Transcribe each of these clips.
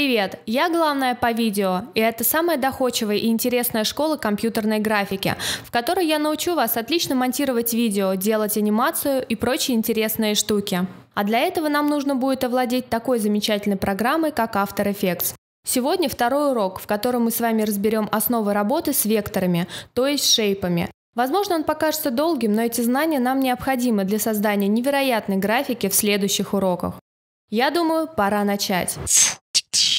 Привет, я главная по видео, и это самая доходчивая и интересная школа компьютерной графики, в которой я научу вас отлично монтировать видео, делать анимацию и прочие интересные штуки. А для этого нам нужно будет овладеть такой замечательной программой, как After Effects. Сегодня второй урок, в котором мы с вами разберем основы работы с векторами, то есть шейпами. Возможно, он покажется долгим, но эти знания нам необходимы для создания невероятной графики в следующих уроках. Я думаю, пора начать.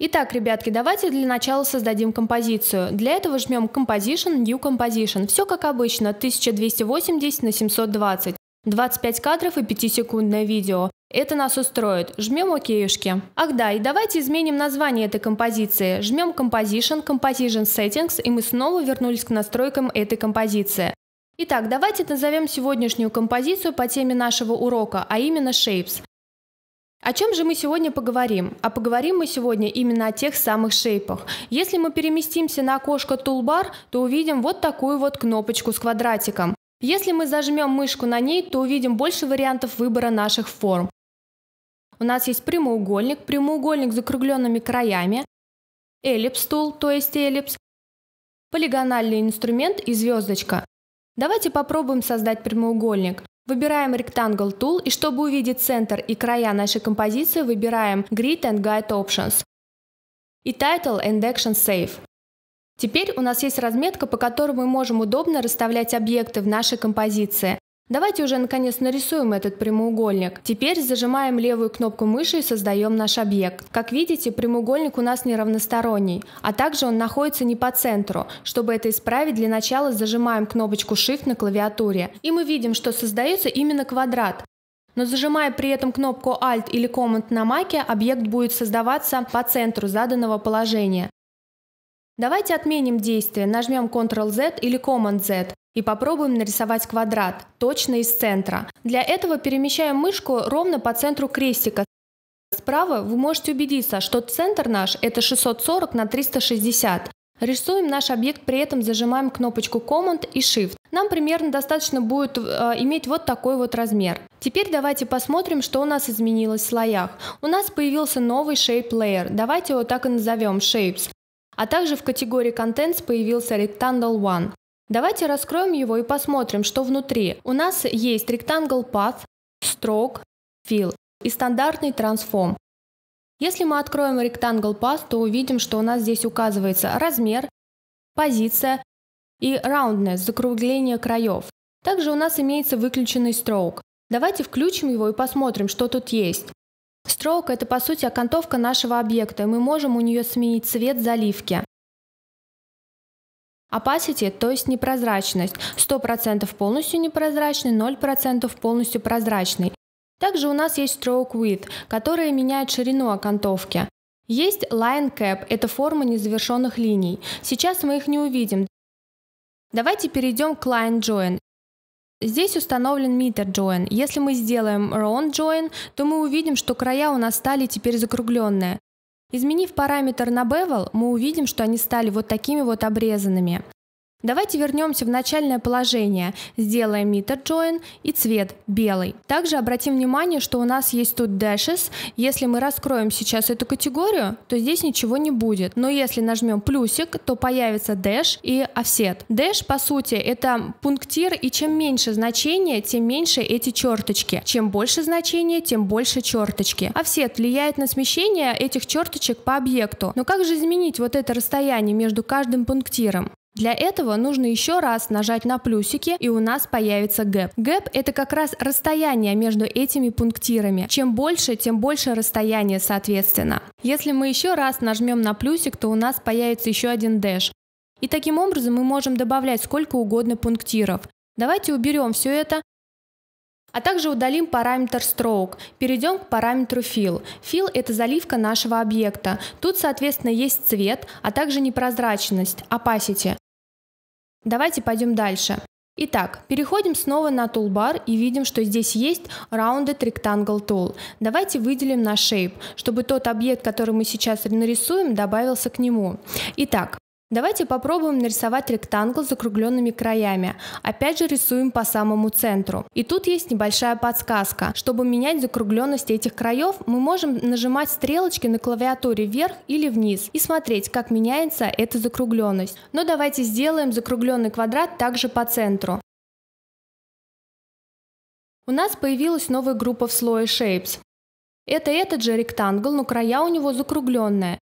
Итак, ребятки, давайте для начала создадим композицию. Для этого жмем Composition, New Composition. Все как обычно, 1280 на 720. 25 кадров и 5-секундное видео. Это нас устроит. Жмем окейушки. Ах да, и давайте изменим название этой композиции. Жмем Composition, Composition Settings, и мы снова вернулись к настройкам этой композиции. Итак, давайте назовем сегодняшнюю композицию по теме нашего урока, а именно Shapes. О чем же мы сегодня поговорим? А поговорим мы сегодня именно о тех самых шейпах. Если мы переместимся на окошко Toolbar, то увидим вот такую вот кнопочку с квадратиком. Если мы зажмем мышку на ней, то увидим больше вариантов выбора наших форм. У нас есть прямоугольник, прямоугольник с закругленными краями, эллипс тул то есть эллипс, полигональный инструмент и звездочка. Давайте попробуем создать прямоугольник. Выбираем Rectangle Tool и чтобы увидеть центр и края нашей композиции, выбираем Grid and Guide Options и Title and Action Save. Теперь у нас есть разметка, по которой мы можем удобно расставлять объекты в нашей композиции. Давайте уже наконец нарисуем этот прямоугольник. Теперь зажимаем левую кнопку мыши и создаем наш объект. Как видите, прямоугольник у нас неравносторонний, а также он находится не по центру. Чтобы это исправить, для начала зажимаем кнопочку Shift на клавиатуре. И мы видим, что создается именно квадрат. Но зажимая при этом кнопку Alt или Command на маке, объект будет создаваться по центру заданного положения. Давайте отменим действие, нажмем Ctrl-Z или Command-Z и попробуем нарисовать квадрат, точно из центра. Для этого перемещаем мышку ровно по центру крестика. Справа вы можете убедиться, что центр наш это 640 на 360. Рисуем наш объект, при этом зажимаем кнопочку Command и Shift. Нам примерно достаточно будет э, иметь вот такой вот размер. Теперь давайте посмотрим, что у нас изменилось в слоях. У нас появился новый Shape Layer. Давайте его так и назовем Shapes. А также в категории Contents появился Rectangle One. Давайте раскроем его и посмотрим, что внутри. У нас есть Rectangle Path, Stroke, Fill и стандартный Transform. Если мы откроем Rectangle Path, то увидим, что у нас здесь указывается размер, позиция и roundness, закругление краев. Также у нас имеется выключенный Stroke. Давайте включим его и посмотрим, что тут есть. Строука – это, по сути, окантовка нашего объекта, и мы можем у нее сменить цвет заливки. Opacity, то есть непрозрачность. 100% полностью непрозрачный, 0% полностью прозрачный. Также у нас есть Stroke Width, которые меняют ширину окантовки. Есть Line Cap – это форма незавершенных линий. Сейчас мы их не увидим. Давайте перейдем к Line Join. Здесь установлен meter join. Если мы сделаем round join, то мы увидим, что края у нас стали теперь закругленные. Изменив параметр на bevel, мы увидим, что они стали вот такими вот обрезанными. Давайте вернемся в начальное положение, сделаем meter join и цвет белый. Также обратим внимание, что у нас есть тут dashes, если мы раскроем сейчас эту категорию, то здесь ничего не будет, но если нажмем плюсик, то появится dash и offset. Dash по сути это пунктир и чем меньше значение, тем меньше эти черточки, чем больше значение, тем больше черточки. Offset влияет на смещение этих черточек по объекту, но как же изменить вот это расстояние между каждым пунктиром? Для этого нужно еще раз нажать на плюсики, и у нас появится гэп. Гэп – это как раз расстояние между этими пунктирами. Чем больше, тем больше расстояние, соответственно. Если мы еще раз нажмем на плюсик, то у нас появится еще один дэш. И таким образом мы можем добавлять сколько угодно пунктиров. Давайте уберем все это, а также удалим параметр stroke. Перейдем к параметру fill. Fill – это заливка нашего объекта. Тут, соответственно, есть цвет, а также непрозрачность, opacity. Давайте пойдем дальше. Итак, переходим снова на Toolbar и видим, что здесь есть Rounded Rectangle Tool. Давайте выделим на Shape, чтобы тот объект, который мы сейчас нарисуем, добавился к нему. Итак, Давайте попробуем нарисовать ректангл с закругленными краями. Опять же рисуем по самому центру. И тут есть небольшая подсказка. Чтобы менять закругленность этих краев, мы можем нажимать стрелочки на клавиатуре вверх или вниз и смотреть, как меняется эта закругленность. Но давайте сделаем закругленный квадрат также по центру. У нас появилась новая группа в слое Shapes. Это этот же ректангл, но края у него закругленные.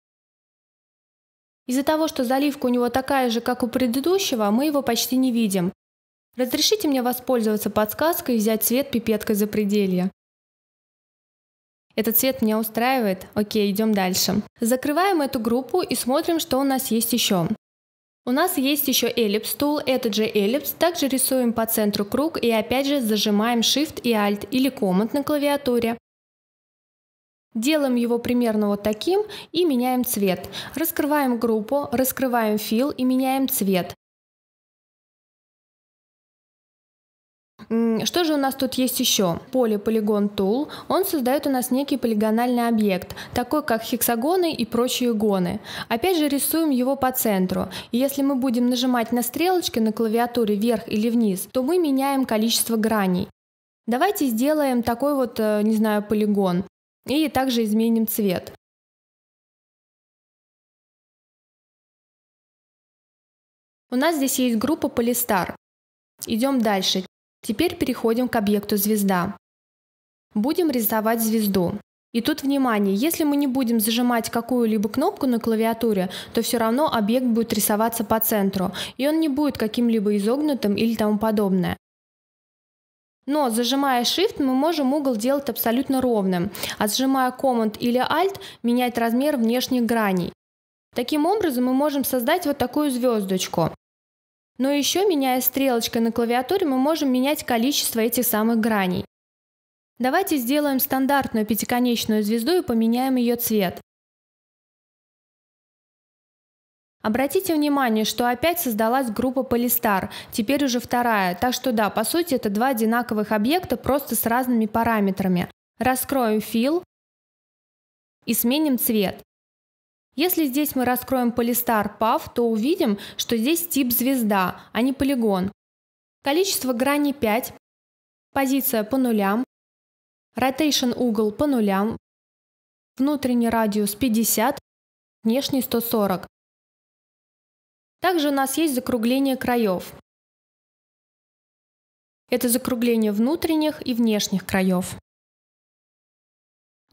Из-за того, что заливка у него такая же, как у предыдущего, мы его почти не видим. Разрешите мне воспользоваться подсказкой и взять цвет пипеткой за пределье. Этот цвет меня устраивает. Окей, идем дальше. Закрываем эту группу и смотрим, что у нас есть еще. У нас есть еще эллипс тул, этот же эллипс, также рисуем по центру круг и опять же зажимаем Shift и Alt или Command на клавиатуре. Делаем его примерно вот таким и меняем цвет. Раскрываем группу, раскрываем фил и меняем цвет. Что же у нас тут есть еще? Поле полигон Tool. Он создает у нас некий полигональный объект, такой как хексагоны и прочие гоны. Опять же рисуем его по центру. И если мы будем нажимать на стрелочки на клавиатуре вверх или вниз, то мы меняем количество граней. Давайте сделаем такой вот, э, не знаю, полигон. И также изменим цвет. У нас здесь есть группа Polystar. Идем дальше. Теперь переходим к объекту звезда. Будем рисовать звезду. И тут внимание, если мы не будем зажимать какую-либо кнопку на клавиатуре, то все равно объект будет рисоваться по центру, и он не будет каким-либо изогнутым или тому подобное. Но зажимая Shift мы можем угол делать абсолютно ровным, а зажимая Command или Alt менять размер внешних граней. Таким образом мы можем создать вот такую звездочку. Но еще, меняя стрелочкой на клавиатуре, мы можем менять количество этих самых граней. Давайте сделаем стандартную пятиконечную звезду и поменяем ее цвет. Обратите внимание, что опять создалась группа Polystar, теперь уже вторая, так что да, по сути это два одинаковых объекта, просто с разными параметрами. Раскроем фил и сменим цвет. Если здесь мы раскроем Polystar PAV, то увидим, что здесь тип звезда, а не полигон. Количество граней 5, позиция по нулям, rotation угол по нулям, внутренний радиус 50, внешний 140. Также у нас есть закругление краев. Это закругление внутренних и внешних краев.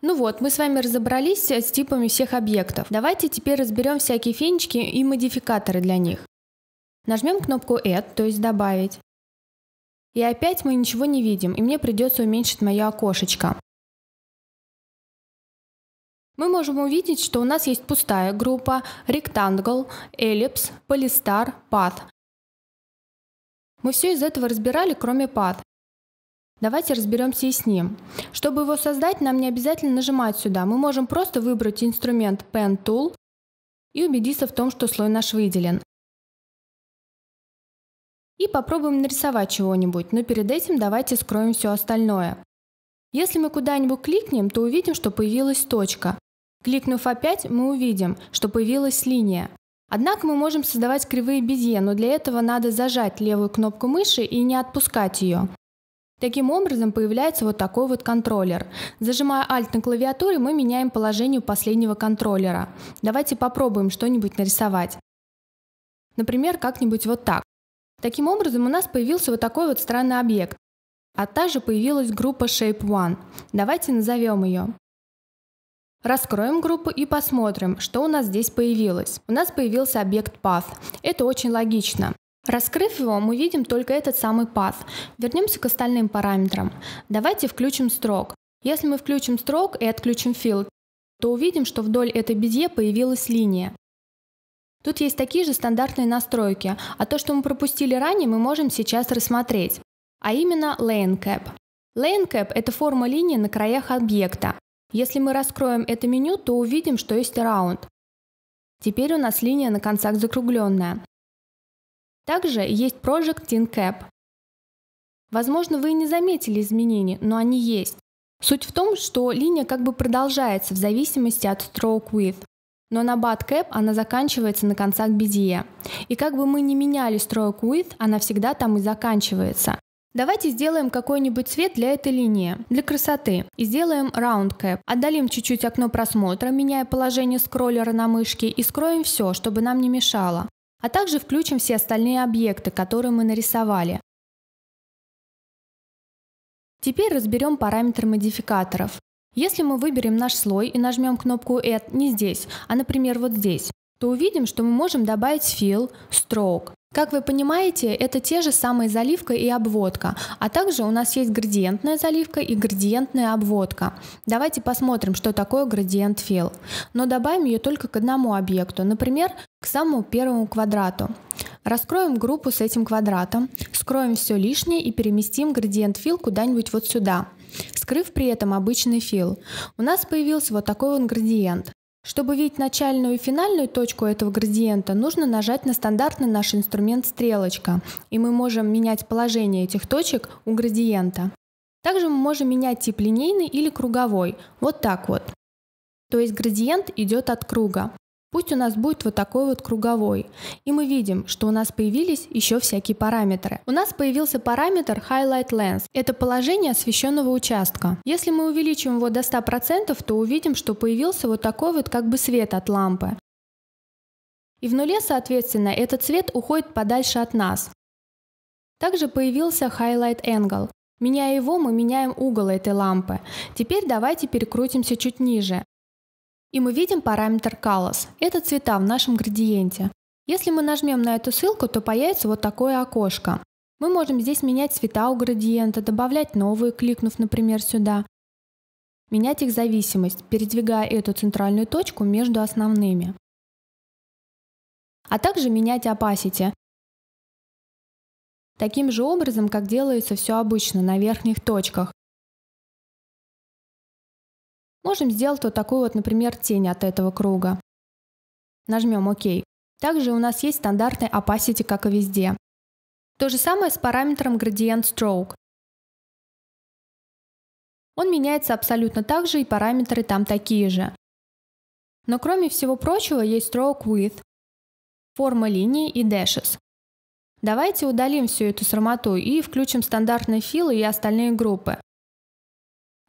Ну вот, мы с вами разобрались э, с типами всех объектов. Давайте теперь разберем всякие фенечки и модификаторы для них. Нажмем кнопку Add, то есть добавить. И опять мы ничего не видим, и мне придется уменьшить мое окошечко мы можем увидеть, что у нас есть пустая группа, Rectangle, Ellipse, Polystar, Path. Мы все из этого разбирали, кроме Path. Давайте разберемся и с ним. Чтобы его создать, нам не обязательно нажимать сюда. Мы можем просто выбрать инструмент Pen Tool и убедиться в том, что слой наш выделен. И попробуем нарисовать чего-нибудь, но перед этим давайте скроем все остальное. Если мы куда-нибудь кликнем, то увидим, что появилась точка. Кликнув опять, мы увидим, что появилась линия. Однако мы можем создавать кривые безе, но для этого надо зажать левую кнопку мыши и не отпускать ее. Таким образом появляется вот такой вот контроллер. Зажимая Alt на клавиатуре, мы меняем положение последнего контроллера. Давайте попробуем что-нибудь нарисовать. Например, как-нибудь вот так. Таким образом у нас появился вот такой вот странный объект. А также появилась группа Shape One. Давайте назовем ее. Раскроем группу и посмотрим, что у нас здесь появилось. У нас появился объект path. Это очень логично. Раскрыв его, мы видим только этот самый path. Вернемся к остальным параметрам. Давайте включим строк. Если мы включим строк и отключим field, то увидим, что вдоль этой безе появилась линия. Тут есть такие же стандартные настройки, а то, что мы пропустили ранее, мы можем сейчас рассмотреть, а именно lane cap. Lane cap – это форма линии на краях объекта. Если мы раскроем это меню, то увидим, что есть раунд. Теперь у нас линия на концах закругленная. Также есть Project TinCap. Возможно, вы и не заметили изменений, но они есть. Суть в том, что линия как бы продолжается в зависимости от stroke width, но на bad cap она заканчивается на концах BDE. И как бы мы ни меняли stroke width, она всегда там и заканчивается. Давайте сделаем какой-нибудь цвет для этой линии, для красоты. И сделаем round cap. Отдалим чуть-чуть окно просмотра, меняя положение скроллера на мышке и скроем все, чтобы нам не мешало. А также включим все остальные объекты, которые мы нарисовали. Теперь разберем параметры модификаторов. Если мы выберем наш слой и нажмем кнопку Add не здесь, а, например, вот здесь, то увидим, что мы можем добавить Fill, Stroke. Как вы понимаете, это те же самые заливка и обводка, а также у нас есть градиентная заливка и градиентная обводка. Давайте посмотрим, что такое градиент fill, но добавим ее только к одному объекту, например, к самому первому квадрату. Раскроем группу с этим квадратом, скроем все лишнее и переместим градиент fill куда-нибудь вот сюда, скрыв при этом обычный fill. У нас появился вот такой вот градиент. Чтобы видеть начальную и финальную точку этого градиента, нужно нажать на стандартный наш инструмент «Стрелочка», и мы можем менять положение этих точек у градиента. Также мы можем менять тип линейный или круговой, вот так вот. То есть градиент идет от круга. Пусть у нас будет вот такой вот круговой. И мы видим, что у нас появились еще всякие параметры. У нас появился параметр Highlight Lens. Это положение освещенного участка. Если мы увеличим его до 100%, то увидим, что появился вот такой вот как бы свет от лампы. И в нуле, соответственно, этот свет уходит подальше от нас. Также появился Highlight Angle. Меняя его, мы меняем угол этой лампы. Теперь давайте перекрутимся чуть ниже. И мы видим параметр colors. Это цвета в нашем градиенте. Если мы нажмем на эту ссылку, то появится вот такое окошко. Мы можем здесь менять цвета у градиента, добавлять новые, кликнув, например, сюда. Менять их зависимость, передвигая эту центральную точку между основными. А также менять opacity. Таким же образом, как делается все обычно на верхних точках. Можем сделать вот такую вот, например, тень от этого круга. Нажмем ОК. Также у нас есть стандартный opacity, как и везде. То же самое с параметром gradient stroke. Он меняется абсолютно так же, и параметры там такие же. Но кроме всего прочего есть stroke width, форма линии и dashes. Давайте удалим всю эту срамоту и включим стандартные филы и остальные группы.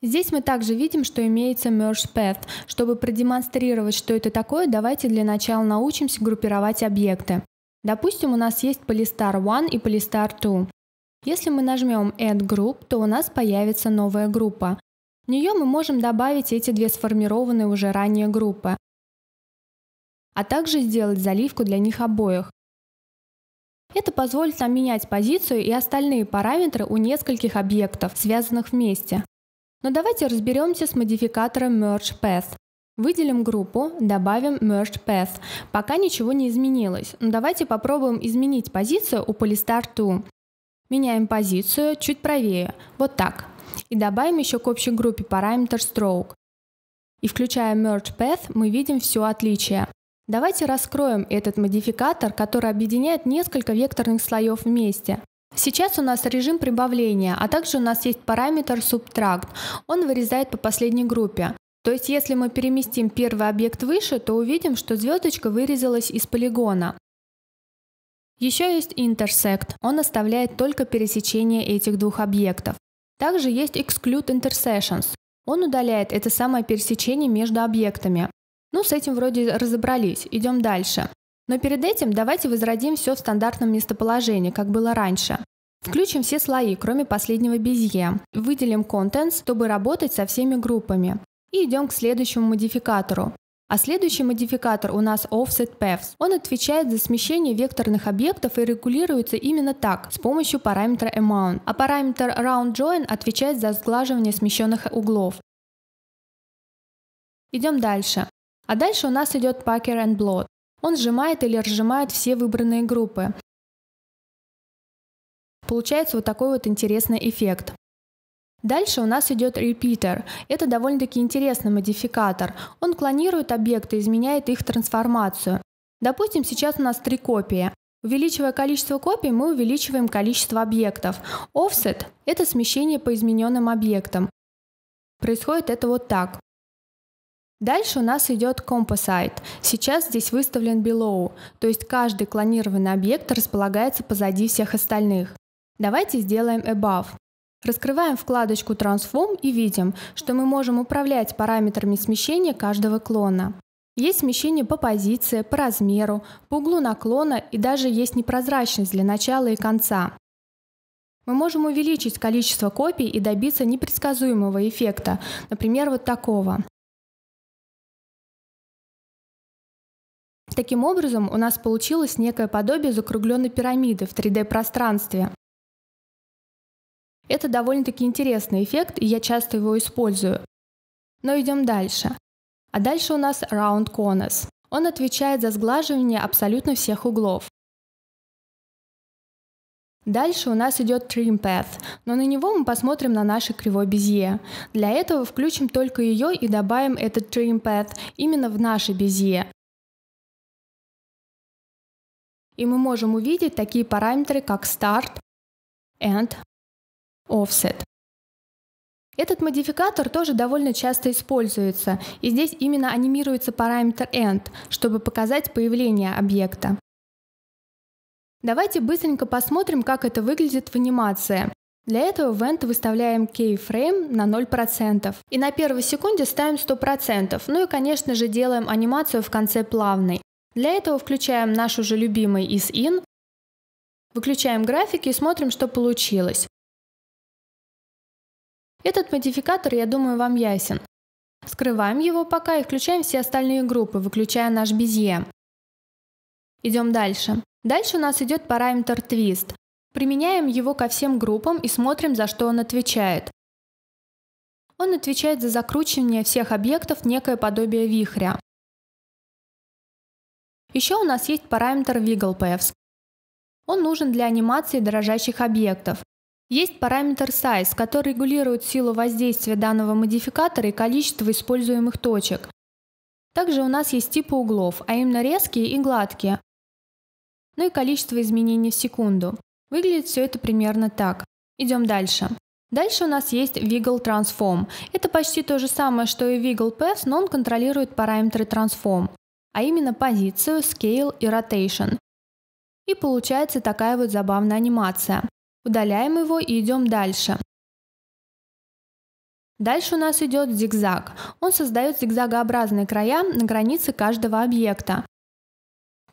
Здесь мы также видим, что имеется Merge Path. Чтобы продемонстрировать, что это такое, давайте для начала научимся группировать объекты. Допустим, у нас есть Polystar 1 и Polystar 2. Если мы нажмем Add Group, то у нас появится новая группа. В нее мы можем добавить эти две сформированные уже ранее группы, а также сделать заливку для них обоих. Это позволит нам менять позицию и остальные параметры у нескольких объектов, связанных вместе. Но давайте разберемся с модификатором merge path. Выделим группу, добавим merge path. Пока ничего не изменилось, но давайте попробуем изменить позицию у полистар 2. Меняем позицию чуть правее, вот так. И добавим еще к общей группе параметр stroke. И включая merge path мы видим все отличие. Давайте раскроем этот модификатор, который объединяет несколько векторных слоев вместе. Сейчас у нас режим прибавления, а также у нас есть параметр субтракт. Он вырезает по последней группе. То есть если мы переместим первый объект выше, то увидим, что звездочка вырезалась из полигона. Еще есть intersect. он оставляет только пересечение этих двух объектов. Также есть exclude intersections, он удаляет это самое пересечение между объектами. Ну, с этим вроде разобрались, идем дальше. Но перед этим давайте возродим все в стандартном местоположении, как было раньше. Включим все слои, кроме последнего безье. Выделим контент, чтобы работать со всеми группами. И идем к следующему модификатору. А следующий модификатор у нас Offset Paths. Он отвечает за смещение векторных объектов и регулируется именно так, с помощью параметра Amount. А параметр Round Join отвечает за сглаживание смещенных углов. Идем дальше. А дальше у нас идет Packer and Bloat. Он сжимает или разжимает все выбранные группы. Получается вот такой вот интересный эффект. Дальше у нас идет репитер. Это довольно-таки интересный модификатор. Он клонирует объекты, изменяет их трансформацию. Допустим, сейчас у нас три копии. Увеличивая количество копий, мы увеличиваем количество объектов. Offset – это смещение по измененным объектам. Происходит это вот так. Дальше у нас идет компосайт. Сейчас здесь выставлен below, то есть каждый клонированный объект располагается позади всех остальных. Давайте сделаем above. Раскрываем вкладочку Transform и видим, что мы можем управлять параметрами смещения каждого клона. Есть смещение по позиции, по размеру, по углу наклона и даже есть непрозрачность для начала и конца. Мы можем увеличить количество копий и добиться непредсказуемого эффекта, например, вот такого. Таким образом, у нас получилось некое подобие закругленной пирамиды в 3D-пространстве. Это довольно-таки интересный эффект, и я часто его использую. Но идем дальше. А дальше у нас Round Corners. Он отвечает за сглаживание абсолютно всех углов. Дальше у нас идет Trim Path, но на него мы посмотрим на нашей кривой безье. Для этого включим только ее и добавим этот Trim Path именно в наше безье. И мы можем увидеть такие параметры, как start, end, offset. Этот модификатор тоже довольно часто используется, и здесь именно анимируется параметр end, чтобы показать появление объекта. Давайте быстренько посмотрим, как это выглядит в анимации. Для этого в end выставляем keyframe на 0% и на первой секунде ставим 100%, ну и, конечно же, делаем анимацию в конце плавной. Для этого включаем наш уже любимый из in выключаем графики и смотрим, что получилось. Этот модификатор, я думаю, вам ясен. Скрываем его пока и включаем все остальные группы, выключая наш безе. Идем дальше. Дальше у нас идет параметр twist. Применяем его ко всем группам и смотрим, за что он отвечает. Он отвечает за закручивание всех объектов в некое подобие вихря. Еще у нас есть параметр WigglePaths. Он нужен для анимации дрожащих объектов. Есть параметр Size, который регулирует силу воздействия данного модификатора и количество используемых точек. Также у нас есть типы углов, а именно резкие и гладкие, ну и количество изменений в секунду. Выглядит все это примерно так. Идем дальше. Дальше у нас есть Wiggle Transform. Это почти то же самое, что и Wiggle Paths, но он контролирует параметры Transform а именно позицию, scale и rotation. И получается такая вот забавная анимация. Удаляем его и идем дальше. Дальше у нас идет зигзаг. Он создает зигзагообразные края на границе каждого объекта.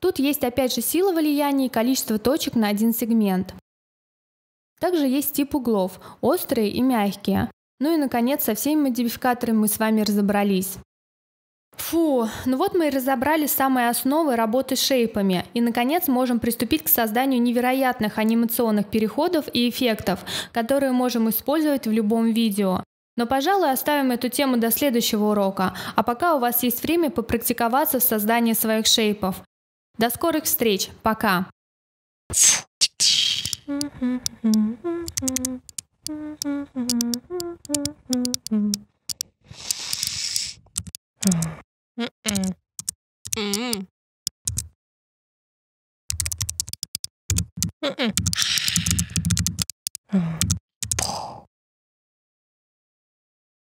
Тут есть опять же сила влияния и количество точек на один сегмент. Также есть тип углов – острые и мягкие. Ну и, наконец, со всеми модификаторами мы с вами разобрались. Фу, ну вот мы и разобрали самые основы работы с шейпами. И, наконец, можем приступить к созданию невероятных анимационных переходов и эффектов, которые можем использовать в любом видео. Но, пожалуй, оставим эту тему до следующего урока, а пока у вас есть время попрактиковаться в создании своих шейпов. До скорых встреч, пока! Mm-hmm. Mm-mm. Mm-mm. Mm-mm.